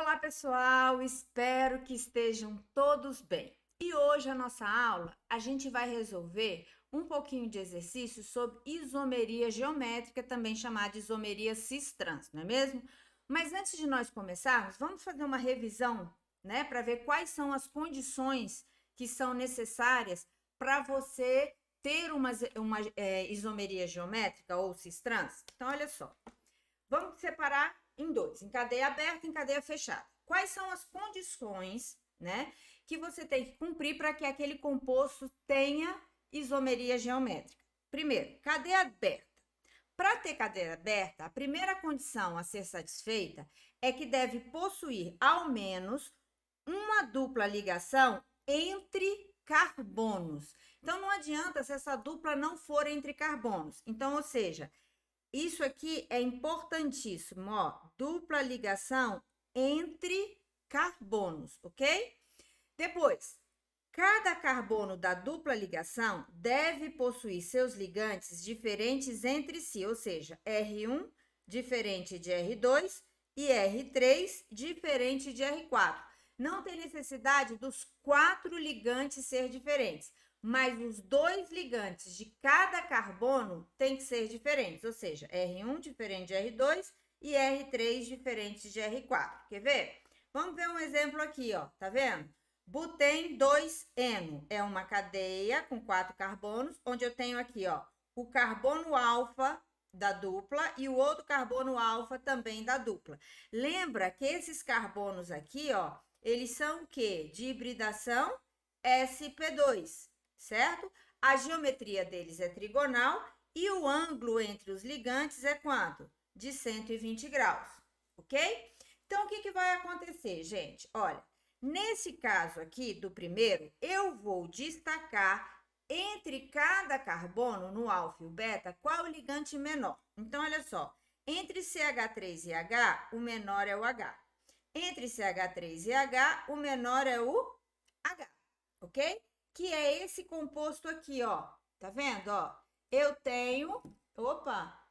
Olá, pessoal, espero que estejam todos bem. E hoje a nossa aula, a gente vai resolver um pouquinho de exercício sobre isomeria geométrica, também chamada isomeria cis-trans, não é mesmo? Mas antes de nós começarmos, vamos fazer uma revisão, né, para ver quais são as condições que são necessárias para você ter uma, uma é, isomeria geométrica ou cis-trans. Então, olha só, vamos separar em dois, em cadeia aberta e em cadeia fechada. Quais são as condições, né, que você tem que cumprir para que aquele composto tenha isomeria geométrica? Primeiro, cadeia aberta. Para ter cadeia aberta, a primeira condição a ser satisfeita é que deve possuir ao menos uma dupla ligação entre carbonos. Então não adianta se essa dupla não for entre carbonos. Então, ou seja, isso aqui é importantíssimo, ó. Dupla ligação entre carbonos, ok? Depois, cada carbono da dupla ligação deve possuir seus ligantes diferentes entre si, ou seja, R1 diferente de R2 e R3 diferente de R4. Não tem necessidade dos quatro ligantes ser diferentes mas os dois ligantes de cada carbono têm que ser diferentes, ou seja, R1 diferente de R2 e R3 diferente de R4. Quer ver? Vamos ver um exemplo aqui, ó. Tá vendo? Butem 2-eno é uma cadeia com quatro carbonos, onde eu tenho aqui, ó, o carbono alfa da dupla e o outro carbono alfa também da dupla. Lembra que esses carbonos aqui, ó, eles são o quê? De hibridação SP2 certo? A geometria deles é trigonal e o ângulo entre os ligantes é quanto? De 120 graus, ok? Então, o que, que vai acontecer, gente? Olha, nesse caso aqui do primeiro, eu vou destacar entre cada carbono, no alfa e o beta, qual o ligante menor. Então, olha só, entre CH3 e H, o menor é o H. Entre CH3 e H, o menor é o H, ok? que é esse composto aqui, ó. Tá vendo, ó? Eu tenho, opa,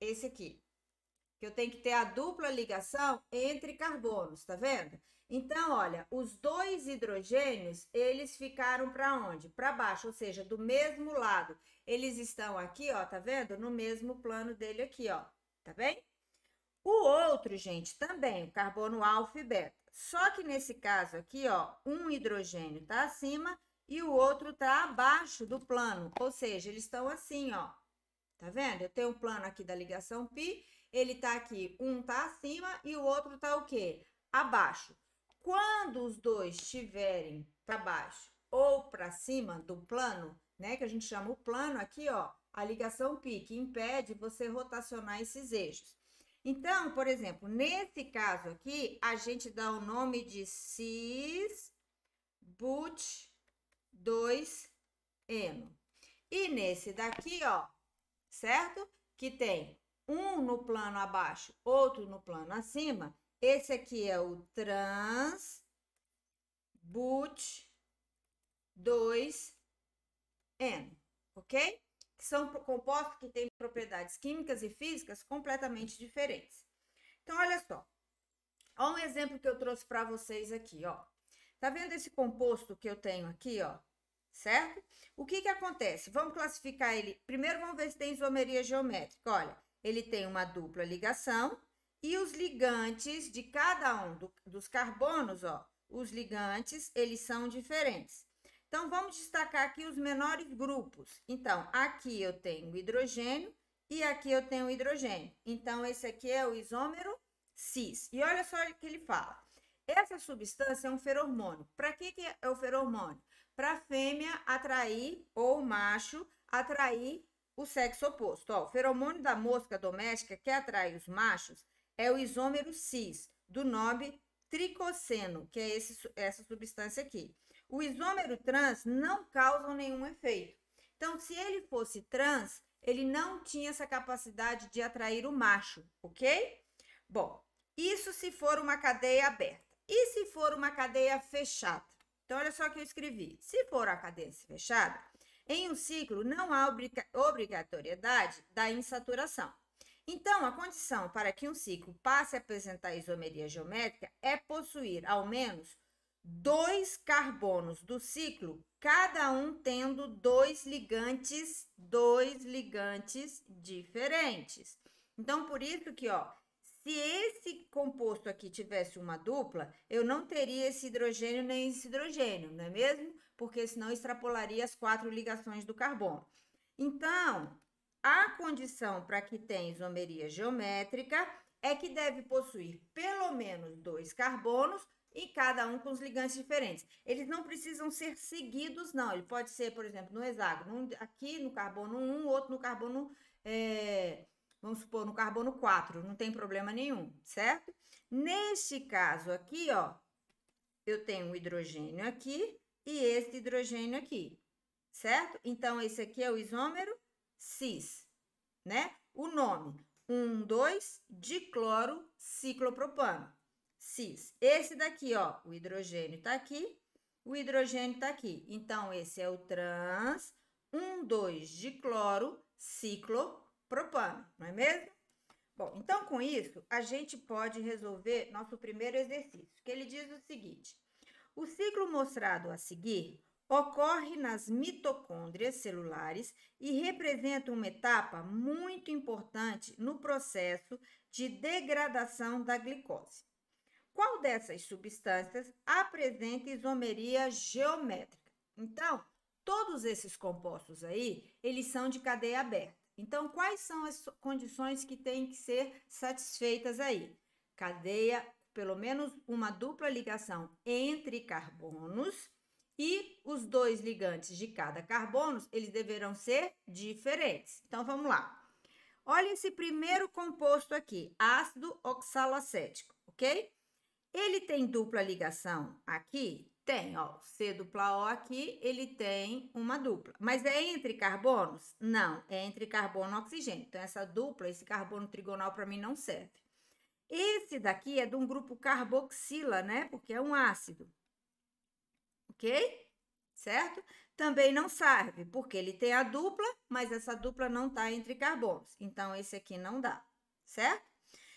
esse aqui. Que eu tenho que ter a dupla ligação entre carbonos, tá vendo? Então, olha, os dois hidrogênios, eles ficaram para onde? Para baixo, ou seja, do mesmo lado. Eles estão aqui, ó, tá vendo? No mesmo plano dele aqui, ó. Tá bem? O outro, gente, também, o carbono alfa e beta. Só que nesse caso aqui, ó, um hidrogênio tá acima e o outro está abaixo do plano, ou seja, eles estão assim, ó. Tá vendo? Eu tenho um plano aqui da ligação pi, ele tá aqui, um tá acima e o outro tá o quê? Abaixo. Quando os dois estiverem para baixo ou para cima do plano, né, que a gente chama o plano aqui, ó, a ligação pi que impede você rotacionar esses eixos. Então, por exemplo, nesse caso aqui, a gente dá o nome de cis but dois eno. E nesse daqui, ó, certo? Que tem um no plano abaixo, outro no plano acima. Esse aqui é o but 2 n ok? Que são compostos que têm propriedades químicas e físicas completamente diferentes. Então, olha só. Olha um exemplo que eu trouxe para vocês aqui, ó. Tá vendo esse composto que eu tenho aqui, ó? certo? O que que acontece? Vamos classificar ele. Primeiro vamos ver se tem isomeria geométrica. Olha, ele tem uma dupla ligação e os ligantes de cada um do, dos carbonos, ó, os ligantes, eles são diferentes. Então, vamos destacar aqui os menores grupos. Então, aqui eu tenho hidrogênio e aqui eu tenho hidrogênio. Então, esse aqui é o isômero cis. E olha só o que ele fala. Essa substância é um feromônio. Para que, que é o feromônio? para a fêmea atrair ou o macho atrair o sexo oposto. Ó, o feromônio da mosca doméstica que atrai os machos é o isômero cis do nome tricoceno, que é esse, essa substância aqui. O isômero trans não causa nenhum efeito. Então, se ele fosse trans, ele não tinha essa capacidade de atrair o macho, ok? Bom, isso se for uma cadeia aberta. E se for uma cadeia fechada? Então, olha só o que eu escrevi. Se for a cadência fechada, em um ciclo não há obrigatoriedade da insaturação. Então, a condição para que um ciclo passe a apresentar isomeria geométrica é possuir ao menos dois carbonos do ciclo, cada um tendo dois ligantes, dois ligantes diferentes. Então, por isso que, ó, se esse composto aqui tivesse uma dupla, eu não teria esse hidrogênio nem esse hidrogênio, não é mesmo? Porque senão extrapolaria as quatro ligações do carbono. Então, a condição para que tenha isomeria geométrica é que deve possuir pelo menos dois carbonos e cada um com os ligantes diferentes. Eles não precisam ser seguidos, não. Ele pode ser, por exemplo, no hexágono, aqui no carbono 1, outro no carbono é, vamos supor, no carbono 4, não tem problema nenhum, certo? Neste caso aqui, ó, eu tenho um hidrogênio aqui e este hidrogênio aqui, certo? Então, esse aqui é o isômero cis, né? O nome, 1,2-dicloro ciclopropano, cis. Esse daqui, ó, o hidrogênio tá aqui, o hidrogênio tá aqui. Então, esse é o trans 1,2-dicloro ciclopropano propano, não é mesmo? Bom, então com isso, a gente pode resolver nosso primeiro exercício, que ele diz o seguinte: o ciclo mostrado a seguir ocorre nas mitocôndrias celulares e representa uma etapa muito importante no processo de degradação da glicose. Qual dessas substâncias apresenta isomeria geométrica? Então, todos esses compostos aí, eles são de cadeia aberta. Então, quais são as condições que têm que ser satisfeitas aí? Cadeia, pelo menos uma dupla ligação entre carbonos e os dois ligantes de cada carbono, eles deverão ser diferentes. Então, vamos lá. Olha esse primeiro composto aqui, ácido oxalacético, ok? Ele tem dupla ligação aqui tem, ó, C dupla O aqui, ele tem uma dupla. Mas é entre carbonos? Não, é entre carbono e oxigênio. Então, essa dupla, esse carbono trigonal para mim não serve. Esse daqui é de um grupo carboxila, né? Porque é um ácido. Ok? Certo? Também não serve, porque ele tem a dupla, mas essa dupla não está entre carbonos. Então, esse aqui não dá, certo?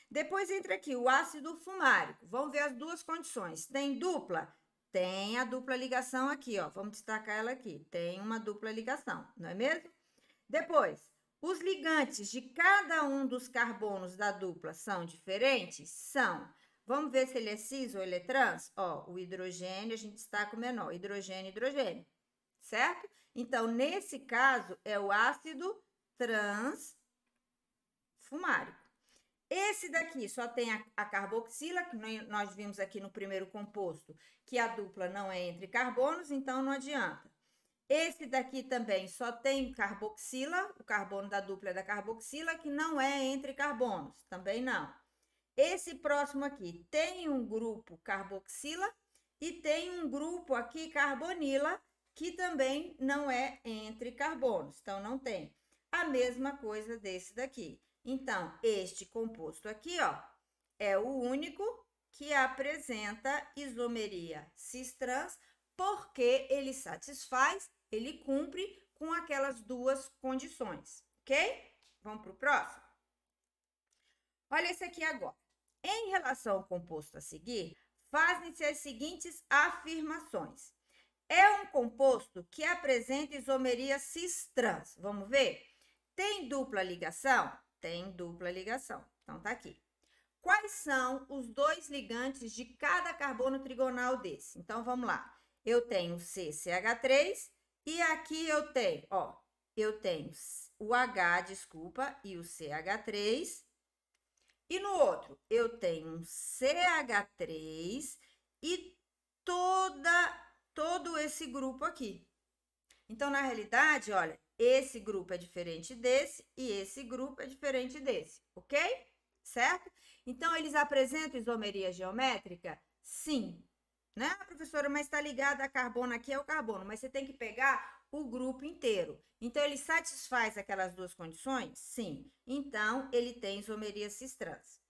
Depois entra aqui o ácido fumárico. Vamos ver as duas condições. Tem dupla, tem a dupla ligação aqui, ó. Vamos destacar ela aqui. Tem uma dupla ligação, não é mesmo? Depois, os ligantes de cada um dos carbonos da dupla são diferentes? São. Vamos ver se ele é cis ou ele é trans? Ó, o hidrogênio a gente destaca o menor, hidrogênio, hidrogênio, certo? Então, nesse caso, é o ácido fumárico. Esse daqui só tem a, a carboxila, que nós vimos aqui no primeiro composto, que a dupla não é entre carbonos, então não adianta. Esse daqui também só tem carboxila, o carbono da dupla é da carboxila, que não é entre carbonos, também não. Esse próximo aqui tem um grupo carboxila e tem um grupo aqui carbonila, que também não é entre carbonos, então não tem. A mesma coisa desse daqui. Então, este composto aqui, ó, é o único que apresenta isomeria cis-trans, porque ele satisfaz, ele cumpre com aquelas duas condições, ok? Vamos para o próximo? Olha esse aqui agora. Em relação ao composto a seguir, fazem-se as seguintes afirmações. É um composto que apresenta isomeria cis-trans. Vamos ver? Tem dupla ligação? tem dupla ligação. Então, tá aqui. Quais são os dois ligantes de cada carbono trigonal desse? Então, vamos lá. Eu tenho CCH3 e aqui eu tenho, ó, eu tenho o H, desculpa, e o CH3. E no outro, eu tenho um CH3 e toda todo esse grupo aqui. Então, na realidade, olha, esse grupo é diferente desse e esse grupo é diferente desse, ok? Certo? Então, eles apresentam isomeria geométrica? Sim. Né, ah, professora? Mas está ligada a carbono aqui é o carbono, mas você tem que pegar o grupo inteiro. Então, ele satisfaz aquelas duas condições? Sim. Então, ele tem isomeria cis trans.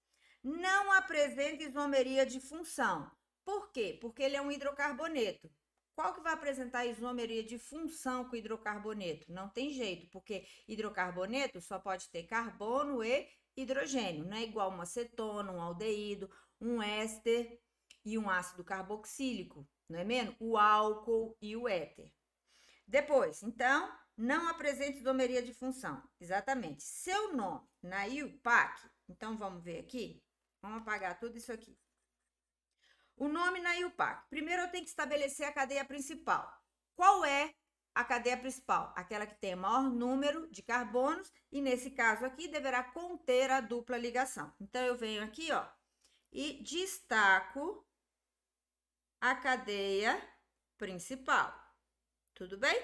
Não apresenta isomeria de função. Por quê? Porque ele é um hidrocarboneto. Qual que vai apresentar isomeria de função com hidrocarboneto? Não tem jeito, porque hidrocarboneto só pode ter carbono e hidrogênio, né? Igual uma acetona, um aldeído, um éster e um ácido carboxílico, não é mesmo? O álcool e o éter. Depois, então, não apresente isomeria de função. Exatamente. Seu nome na IUPAC, então vamos ver aqui. Vamos apagar tudo isso aqui. O nome na IUPAC. Primeiro eu tenho que estabelecer a cadeia principal. Qual é a cadeia principal? Aquela que tem o maior número de carbonos e nesse caso aqui deverá conter a dupla ligação. Então eu venho aqui, ó, e destaco a cadeia principal. Tudo bem?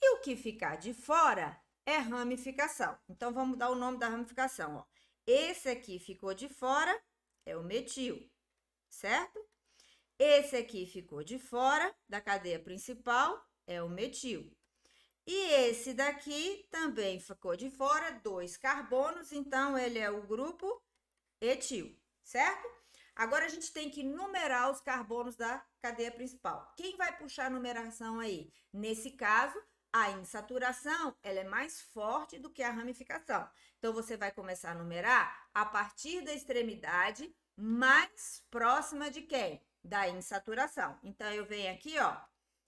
E o que ficar de fora é ramificação. Então vamos dar o nome da ramificação, ó. Esse aqui ficou de fora, é o metil certo? Esse aqui ficou de fora da cadeia principal, é o metil. E esse daqui também ficou de fora, dois carbonos, então ele é o grupo etil, certo? Agora a gente tem que numerar os carbonos da cadeia principal. Quem vai puxar a numeração aí? Nesse caso, a insaturação ela é mais forte do que a ramificação. Então, você vai começar a numerar a partir da extremidade mais próxima de quem? Da insaturação. Então, eu venho aqui, ó,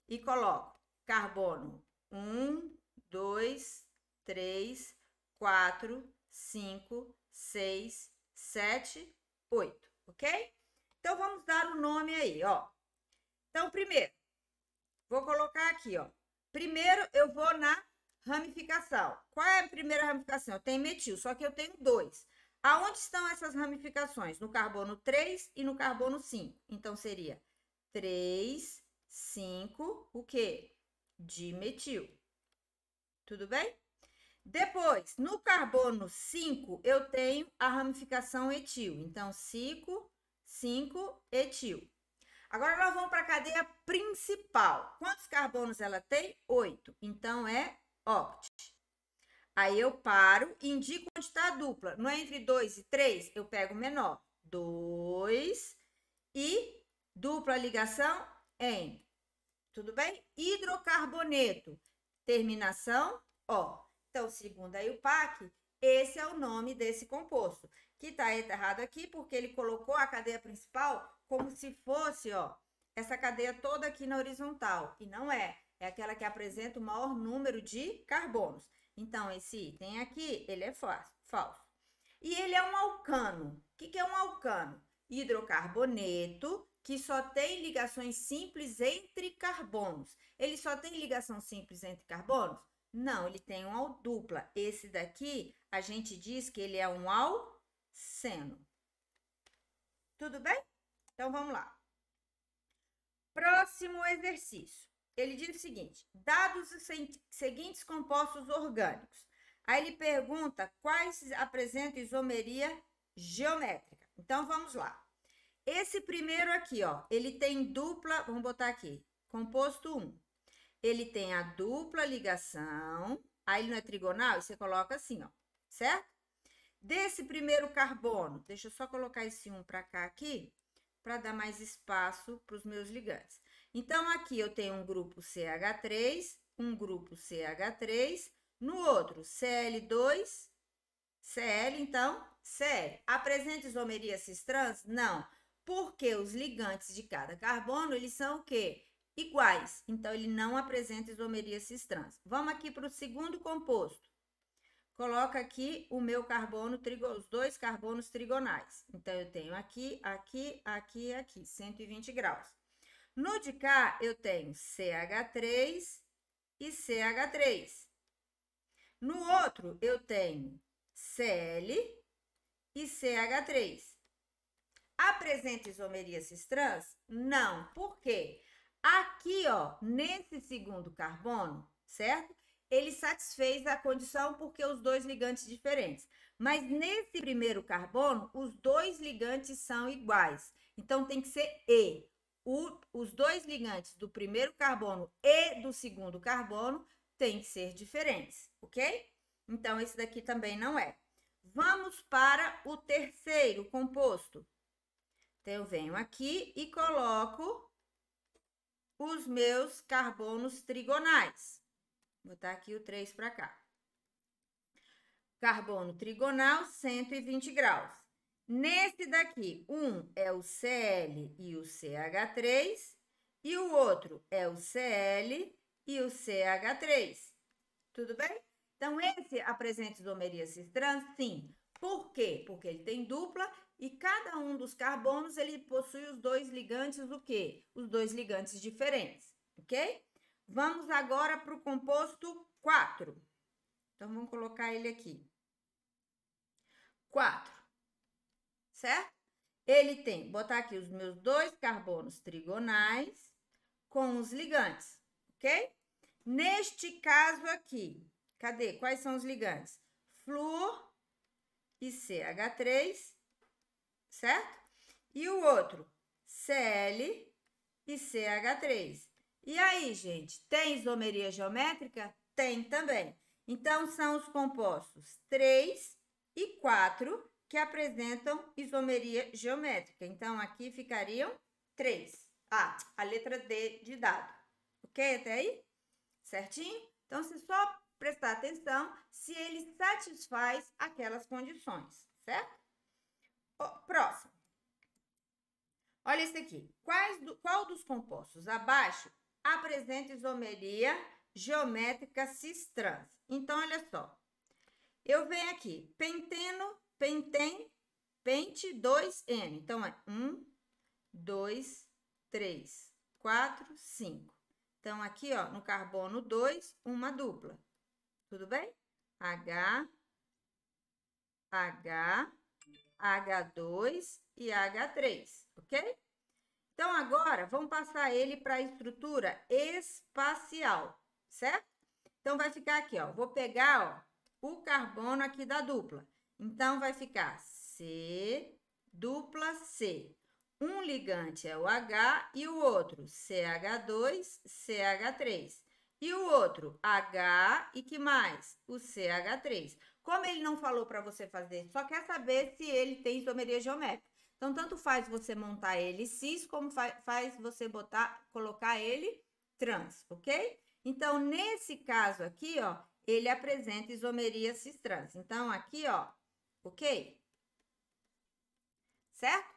e coloco carbono 1, 2, 3, 4, 5, 6, 7, 8, ok? Então, vamos dar o um nome aí, ó. Então, primeiro, vou colocar aqui, ó. Primeiro, eu vou na ramificação. Qual é a primeira ramificação? Eu tenho metil, só que eu tenho dois. Aonde estão essas ramificações? No carbono 3 e no carbono 5. Então, seria 3, 5, o quê? Dimetil. Tudo bem? Depois, no carbono 5, eu tenho a ramificação etil. Então, 5, 5, etil. Agora, nós vamos para a cadeia principal. Quantos carbonos ela tem? 8. Então, é óptimo. Aí eu paro indico onde está a dupla. Não é entre 2 e 3? Eu pego o menor. 2 e dupla ligação em. Tudo bem? Hidrocarboneto. Terminação O. Então, segundo o pac. esse é o nome desse composto. Que está tá errado aqui porque ele colocou a cadeia principal como se fosse, ó, essa cadeia toda aqui na horizontal. E não é. É aquela que apresenta o maior número de carbonos. Então, esse item aqui, ele é falso. E ele é um alcano. O que, que é um alcano? Hidrocarboneto que só tem ligações simples entre carbonos. Ele só tem ligação simples entre carbonos? Não, ele tem um al dupla. Esse daqui, a gente diz que ele é um alceno. Tudo bem? Então, vamos lá. Próximo exercício ele diz o seguinte: dados os seguintes compostos orgânicos. Aí ele pergunta quais apresentam isomeria geométrica. Então vamos lá. Esse primeiro aqui, ó, ele tem dupla, vamos botar aqui, composto 1. Ele tem a dupla ligação, aí ele não é trigonal, e você coloca assim, ó, certo? Desse primeiro carbono, deixa eu só colocar esse 1 para cá aqui, para dar mais espaço para os meus ligantes. Então, aqui eu tenho um grupo CH3, um grupo CH3, no outro CL2, CL, então, CL. Apresenta isomeria cis-trans? Não, porque os ligantes de cada carbono, eles são o quê? Iguais, então ele não apresenta isomeria cis-trans. Vamos aqui para o segundo composto. Coloca aqui o meu carbono, os dois carbonos trigonais. Então, eu tenho aqui, aqui, aqui e aqui, 120 graus. No de cá, eu tenho CH3 e CH3. No outro, eu tenho Cl e CH3. Apresenta isomerias cis trans? Não. Por quê? Aqui, ó, nesse segundo carbono, certo? Ele satisfez a condição porque os dois ligantes diferentes. Mas nesse primeiro carbono, os dois ligantes são iguais. Então, tem que ser E o, os dois ligantes do primeiro carbono e do segundo carbono têm que ser diferentes, ok? Então, esse daqui também não é. Vamos para o terceiro composto. Então, eu venho aqui e coloco os meus carbonos trigonais. Vou botar aqui o 3 para cá. Carbono trigonal, 120 graus. Nesse daqui, um é o Cl e o CH3 e o outro é o Cl e o CH3. Tudo bem? Então, esse apresenta isomerias trans, sim. Por quê? Porque ele tem dupla e cada um dos carbonos ele possui os dois ligantes o quê? Os dois ligantes diferentes, ok? Vamos agora para o composto 4. Então, vamos colocar ele aqui. 4 certo? Ele tem, botar aqui os meus dois carbonos trigonais com os ligantes, ok? Neste caso aqui, cadê? Quais são os ligantes? Flúor e CH3, certo? E o outro, Cl e CH3. E aí, gente, tem isomeria geométrica? Tem também. Então, são os compostos 3 e 4 que apresentam isomeria geométrica. Então, aqui ficariam três. Ah, a letra D de dado. Ok até aí? Certinho? Então, se só prestar atenção se ele satisfaz aquelas condições, certo? Próximo. Olha esse aqui. Do, qual dos compostos abaixo apresenta isomeria geométrica cis trans? Então, olha só. Eu venho aqui, penteno Pentem, pente 2N. Então, é 1, 2, 3, 4, 5. Então, aqui, ó, no carbono 2, uma dupla. Tudo bem? H, H, H2 e H3, ok? Então, agora, vamos passar ele para a estrutura espacial, certo? Então, vai ficar aqui, ó. Vou pegar, ó, o carbono aqui da dupla. Então, vai ficar C, dupla C. Um ligante é o H e o outro CH2, CH3. E o outro H e que mais? O CH3. Como ele não falou para você fazer, só quer saber se ele tem isomeria geométrica. Então, tanto faz você montar ele cis, como faz você botar, colocar ele trans, ok? Então, nesse caso aqui, ó, ele apresenta isomeria cis trans. Então, aqui, ó, ok? Certo?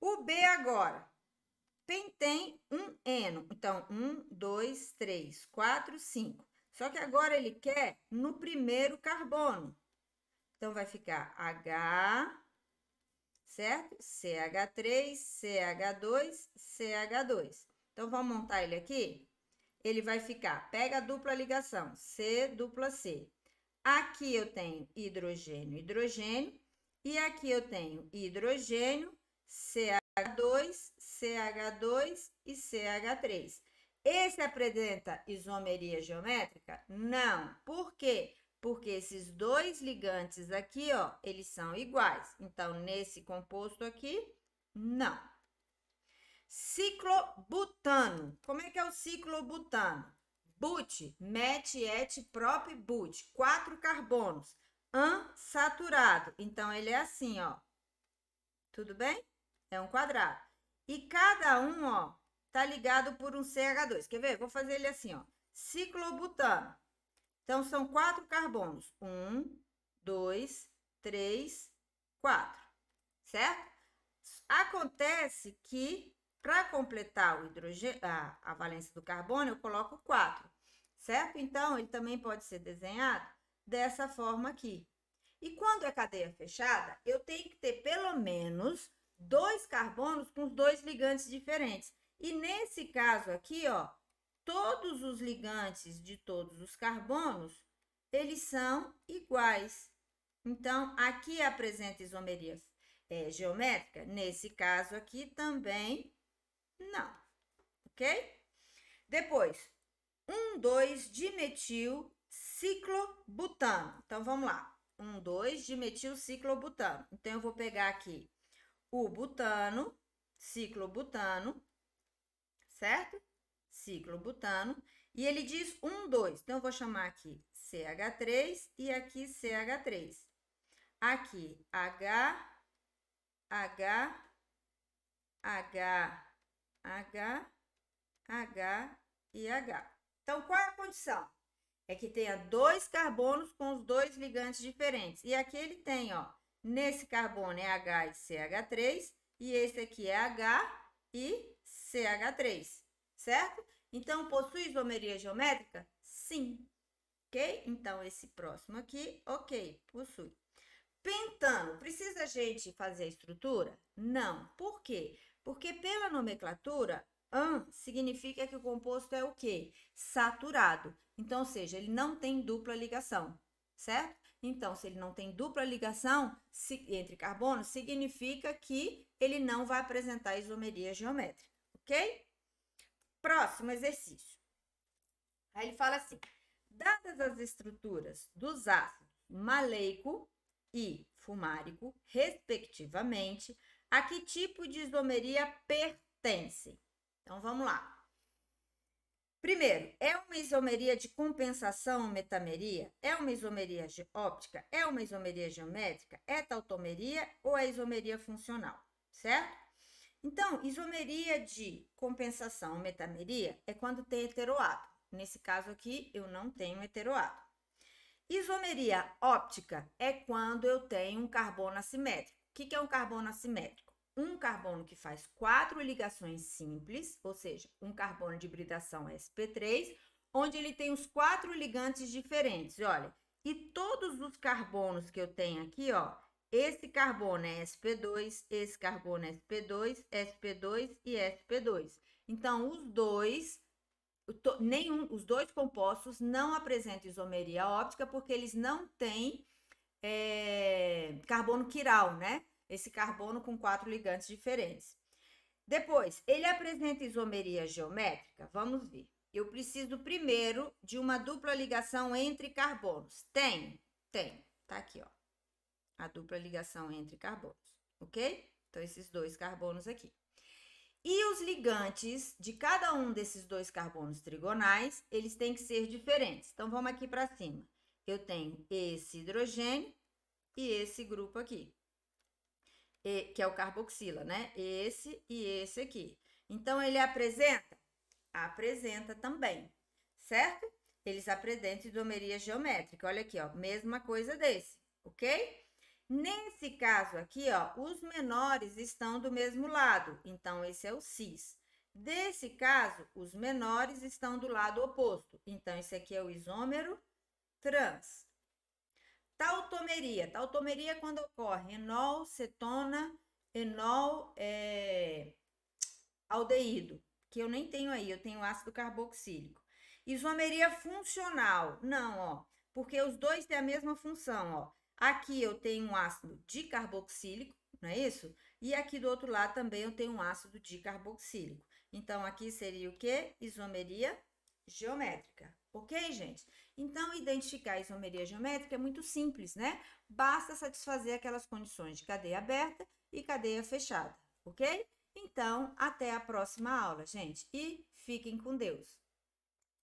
O B agora. Pentém um eno. Então, um, dois, três, quatro, cinco. Só que agora ele quer no primeiro carbono. Então, vai ficar H, certo? CH3, CH2, CH2. Então, vamos montar ele aqui? Ele vai ficar, pega a dupla ligação, C, dupla C. Aqui eu tenho hidrogênio, hidrogênio. E aqui eu tenho hidrogênio, CH2, CH2 e CH3. Esse apresenta isomeria geométrica? Não. Por quê? Porque esses dois ligantes aqui, ó, eles são iguais. Então, nesse composto aqui, não. Ciclobutano. Como é que é o ciclobutano? But, mete, et, prop, but. Quatro carbonos. Ansaturado. Então, ele é assim, ó. Tudo bem? É um quadrado. E cada um, ó, tá ligado por um CH2. Quer ver? Vou fazer ele assim, ó. Ciclobutano. Então, são quatro carbonos. Um, dois, três, quatro. Certo? Acontece que para completar o hidrogênio, a, a valência do carbono, eu coloco 4, certo? Então, ele também pode ser desenhado dessa forma aqui. E quando é cadeia fechada, eu tenho que ter pelo menos dois carbonos com dois ligantes diferentes. E nesse caso aqui, ó, todos os ligantes de todos os carbonos, eles são iguais. Então, aqui apresenta isomeria é, geométrica. Nesse caso aqui também não, ok? Depois, 1, 2, dimetil ciclobutano. Então, vamos lá. 1, 2, dimetil ciclobutano. Então, eu vou pegar aqui o butano, ciclobutano, certo? Ciclobutano. E ele diz 1, 2. Então, eu vou chamar aqui CH3 e aqui CH3. Aqui H, H, H, H, H e H. Então, qual é a condição? É que tenha dois carbonos com os dois ligantes diferentes. E aqui ele tem, ó, nesse carbono é H e CH3, e esse aqui é H e CH3, certo? Então, possui isomeria geométrica? Sim. Ok? Então, esse próximo aqui, ok, possui. Pentano, precisa a gente fazer a estrutura? Não. Por quê? Porque pela nomenclatura, an significa que o composto é o quê? Saturado. Então, ou seja, ele não tem dupla ligação, certo? Então, se ele não tem dupla ligação entre carbonos, significa que ele não vai apresentar isomeria geométrica, ok? Próximo exercício. Aí ele fala assim: dadas as estruturas dos ácidos maleico e fumárico, respectivamente, a que tipo de isomeria pertence? Então vamos lá. Primeiro, é uma isomeria de compensação metameria? É uma isomeria óptica? É uma isomeria geométrica? É tautomeria ou é isomeria funcional? Certo? Então, isomeria de compensação metameria é quando tem heteroato Nesse caso aqui, eu não tenho heteroato Isomeria óptica é quando eu tenho um carbono assimétrico que, que é um carbono assimétrico? Um carbono que faz quatro ligações simples, ou seja, um carbono de hibridação sp3, onde ele tem os quatro ligantes diferentes. Olha, e todos os carbonos que eu tenho aqui, ó, esse carbono é sp2, esse carbono é sp2, sp2 e sp2. Então, os dois nenhum, os dois compostos não apresentam isomeria óptica porque eles não têm é, carbono quiral, né? esse carbono com quatro ligantes diferentes. Depois, ele apresenta isomeria geométrica? Vamos ver. Eu preciso primeiro de uma dupla ligação entre carbonos. Tem? Tem. Tá aqui, ó. A dupla ligação entre carbonos, ok? Então, esses dois carbonos aqui. E os ligantes de cada um desses dois carbonos trigonais, eles têm que ser diferentes. Então, vamos aqui para cima. Eu tenho esse hidrogênio e esse grupo aqui que é o carboxila, né? Esse e esse aqui. Então, ele apresenta? Apresenta também, certo? Eles apresentam isomeria geométrica. Olha aqui, ó, mesma coisa desse, ok? Nesse caso aqui, ó, os menores estão do mesmo lado, então esse é o cis. Desse caso, os menores estão do lado oposto, então esse aqui é o isômero trans. Tautomeria. Tautomeria é quando ocorre enol, cetona, enol, é, aldeído, que eu nem tenho aí, eu tenho ácido carboxílico. Isomeria funcional. Não, ó, porque os dois têm a mesma função, ó. Aqui eu tenho um ácido dicarboxílico, não é isso? E aqui do outro lado também eu tenho um ácido dicarboxílico. Então, aqui seria o que? Isomeria geométrica. Ok, gente? Então, identificar a isomeria geométrica é muito simples, né? Basta satisfazer aquelas condições de cadeia aberta e cadeia fechada, ok? Então, até a próxima aula, gente, e fiquem com Deus!